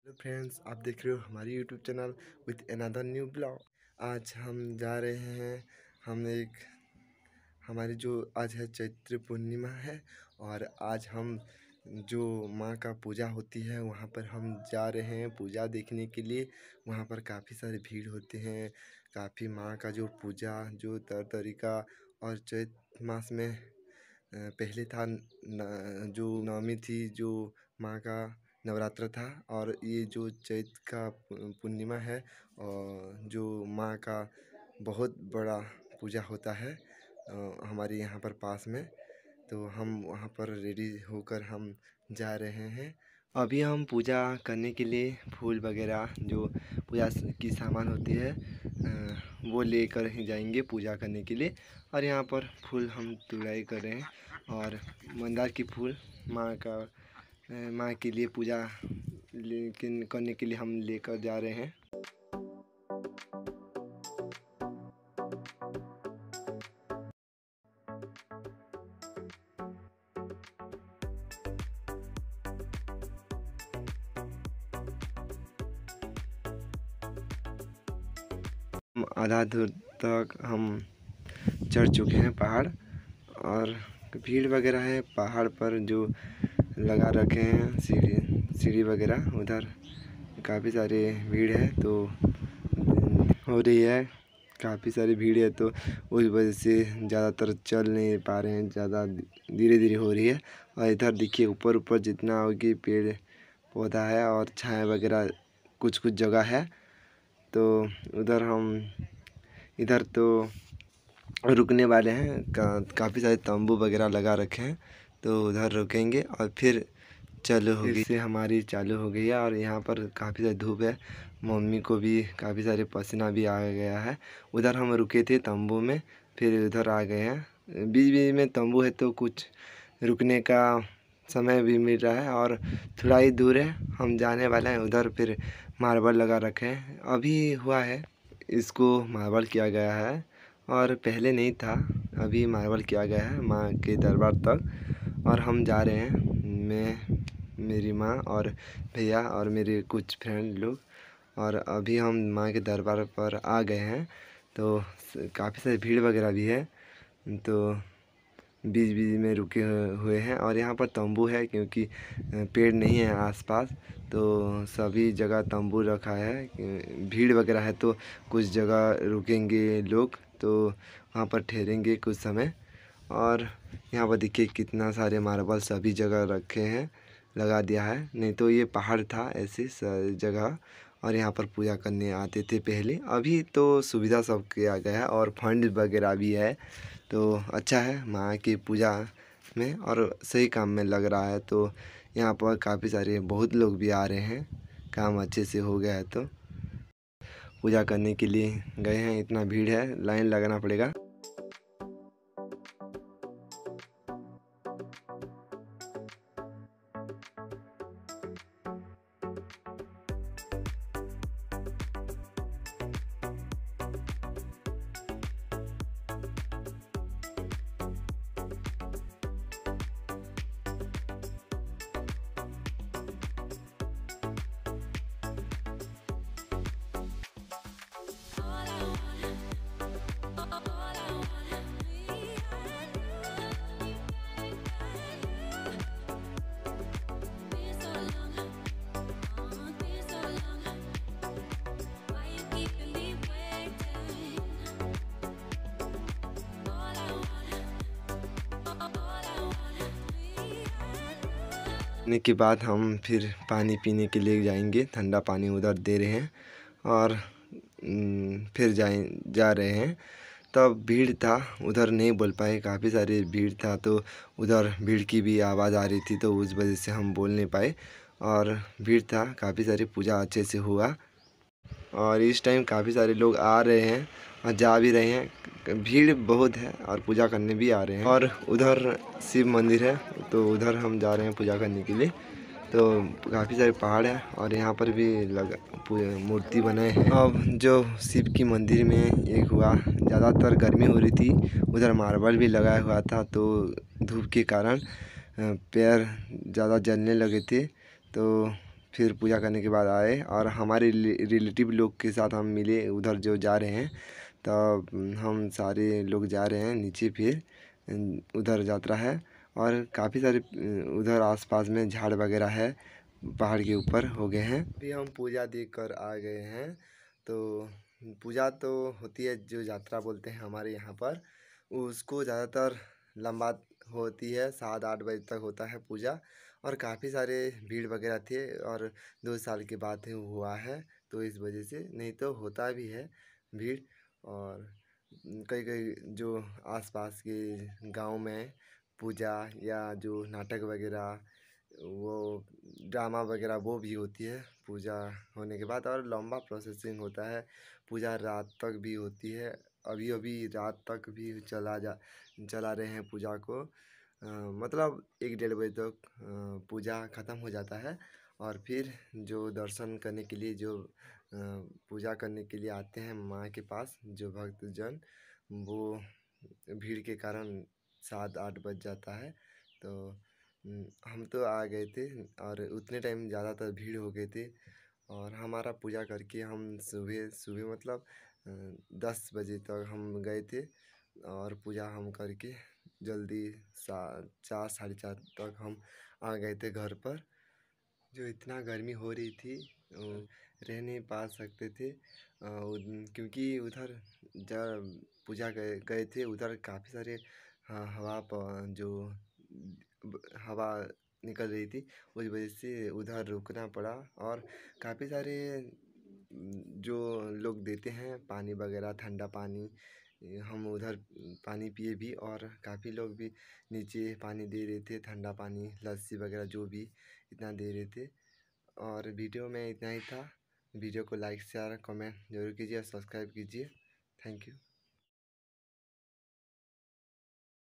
hello friends आप देख रहे हो हमारी YouTube channel with another new blog आज हम जा रहे हैं हम एक हमारी जो आज है चैत्र पूर्णिमा है और आज हम जो माँ का पूजा होती है वहाँ पर हम जा रहे हैं पूजा देखने के लिए वहाँ पर काफ़ी सारे भीड़ होते हैं काफ़ी माँ का जो पूजा जो तर तरीका और चैत मास में पहले था न, जो नवमी थी जो माँ का नवरात्र था और ये जो चैत का पूर्णिमा है और जो माँ का बहुत बड़ा पूजा होता है हमारे यहाँ पर पास में तो हम वहाँ पर रेडी होकर हम जा रहे हैं अभी हम पूजा करने के लिए फूल वगैरह जो पूजा की सामान होती है वो लेकर ही जाएंगे पूजा करने के लिए और यहाँ पर फूल हम तुड़ाई कर रहे हैं और मंदार की फूल माँ का माँ के लिए पूजा लेकिन करने के लिए हम लेकर जा रहे हैं आधा दूर तक हम चढ़ चुके हैं पहाड़ और भीड़ वगैरह है पहाड़ पर जो लगा रखे हैं सीढ़ी सीढ़ी वगैरह उधर काफ़ी सारे भीड़ है तो हो रही है काफ़ी सारी भीड़ है तो उस वजह से ज़्यादातर चल नहीं पा रहे हैं ज़्यादा धीरे धीरे हो रही है और इधर देखिए ऊपर ऊपर जितना होगी पेड़ पौधा है और छाया वगैरह कुछ कुछ जगह है तो उधर हम इधर तो रुकने वाले हैं का, काफ़ी सारे तंबू वगैरह लगा रखे हैं तो उधर रुकेंगे और फिर चालू हो गई हमारी चालू हो गई है और यहाँ पर काफ़ी सारी धूप है मम्मी को भी काफ़ी सारे पसीना भी आ गया है उधर हम रुके थे तंबू में फिर उधर आ गए हैं बीच बीच में तंबू है तो कुछ रुकने का समय भी मिल रहा है और थोड़ा ही दूर है हम जाने वाले हैं उधर फिर मार्बल लगा रखे हैं अभी हुआ है इसको मार्बल किया गया है और पहले नहीं था अभी मार्बल किया गया है माँ के दरबार तक और हम जा रहे हैं मैं मेरी माँ और भैया और मेरे कुछ फ्रेंड लोग और अभी हम माँ के दरबार पर आ गए हैं तो काफ़ी सारी भीड़ वगैरह भी है तो बीच बीच में रुके हुए हैं और यहाँ पर तंबू है क्योंकि पेड़ नहीं है आसपास तो सभी जगह तंबू रखा है भीड़ वगैरह है तो कुछ जगह रुकेंगे लोग तो वहाँ पर ठहरेंगे कुछ समय और यहाँ पर देखिए कितना सारे मार्बल सभी जगह रखे हैं लगा दिया है नहीं तो ये पहाड़ था ऐसी जगह और यहाँ पर पूजा करने आते थे पहले अभी तो सुविधा सब किया गया है और फंड वगैरह भी है तो अच्छा है माँ की पूजा में और सही काम में लग रहा है तो यहाँ पर काफ़ी सारे बहुत लोग भी आ रहे हैं काम अच्छे से हो गया है तो पूजा करने के लिए गए हैं इतना भीड़ है लाइन लगाना पड़ेगा रखने के बाद हम फिर पानी पीने के लिए जाएंगे ठंडा पानी उधर दे रहे हैं और फिर जाए जा रहे हैं तब भीड़ था उधर नहीं बोल पाए काफ़ी सारी भीड़ था तो उधर भीड़ की भी आवाज़ आ रही थी तो उस वजह से हम बोल नहीं पाए और भीड़ था काफ़ी सारी पूजा अच्छे से हुआ और इस टाइम काफ़ी सारे लोग आ रहे हैं और जा भी रहे हैं भीड़ बहुत है और पूजा करने भी आ रहे हैं और उधर शिव मंदिर है तो उधर हम जा रहे हैं पूजा करने के लिए तो काफ़ी सारे पहाड़ हैं और यहाँ पर भी लगा मूर्ति बनाए हैं अब जो शिव की मंदिर में एक हुआ ज़्यादातर गर्मी हो रही थी उधर मार्बल भी लगाया हुआ था तो धूप के कारण पैर ज़्यादा जलने लगे थे तो फिर पूजा करने के बाद आए और हमारे रिलेटिव लोग के साथ हम मिले उधर जो जा रहे हैं तब हम सारे लोग जा रहे हैं नीचे फिर उधर यात्रा है और काफ़ी सारे उधर आसपास में झाड़ वगैरह है पहाड़ के ऊपर हो गए हैं अभी हम पूजा देख कर आ गए हैं तो पूजा तो होती है जो यात्रा बोलते हैं हमारे यहाँ पर उसको ज़्यादातर लंबा होती है सात आठ बजे तक होता है पूजा और काफ़ी सारे भीड़ वगैरह थे और दो साल के बाद हुआ है तो इस वजह से नहीं तो होता भी है भीड़ और कई कई जो आसपास के गांव में पूजा या जो नाटक वगैरह वो ड्रामा वगैरह वो भी होती है पूजा होने के बाद और लंबा प्रोसेसिंग होता है पूजा रात तक भी होती है अभी अभी रात तक भी चला जा चला रहे हैं पूजा को मतलब एक डेढ़ बजे तक पूजा ख़त्म हो जाता है और फिर जो दर्शन करने के लिए जो पूजा करने के लिए आते हैं माँ के पास जो भक्तजन वो भीड़ के कारण सात आठ बज जाता है तो हम तो आ गए थे और उतने टाइम ज़्यादातर भीड़ हो गई थी और हमारा पूजा करके हम सुबह सुबह मतलब दस बजे तक हम गए थे और पूजा हम करके जल्दी सा चार साढ़े चार तक हम आ गए थे घर पर जो इतना गर्मी हो रही थी रह नहीं पा सकते थे क्योंकि उधर जब पूजा गए गए थे उधर काफ़ी सारे हवा जो हवा निकल रही थी उस वजह से उधर रुकना पड़ा और काफ़ी सारे जो लोग देते हैं पानी वगैरह ठंडा पानी हम उधर पानी पिए भी और काफ़ी लोग भी नीचे पानी दे रहे थे ठंडा पानी लस्सी वगैरह जो भी इतना दे रहे थे और वीडियो में इतना ही था वीडियो को लाइक शेयर कमेंट जरूर कीजिए और सब्सक्राइब कीजिए थैंक यू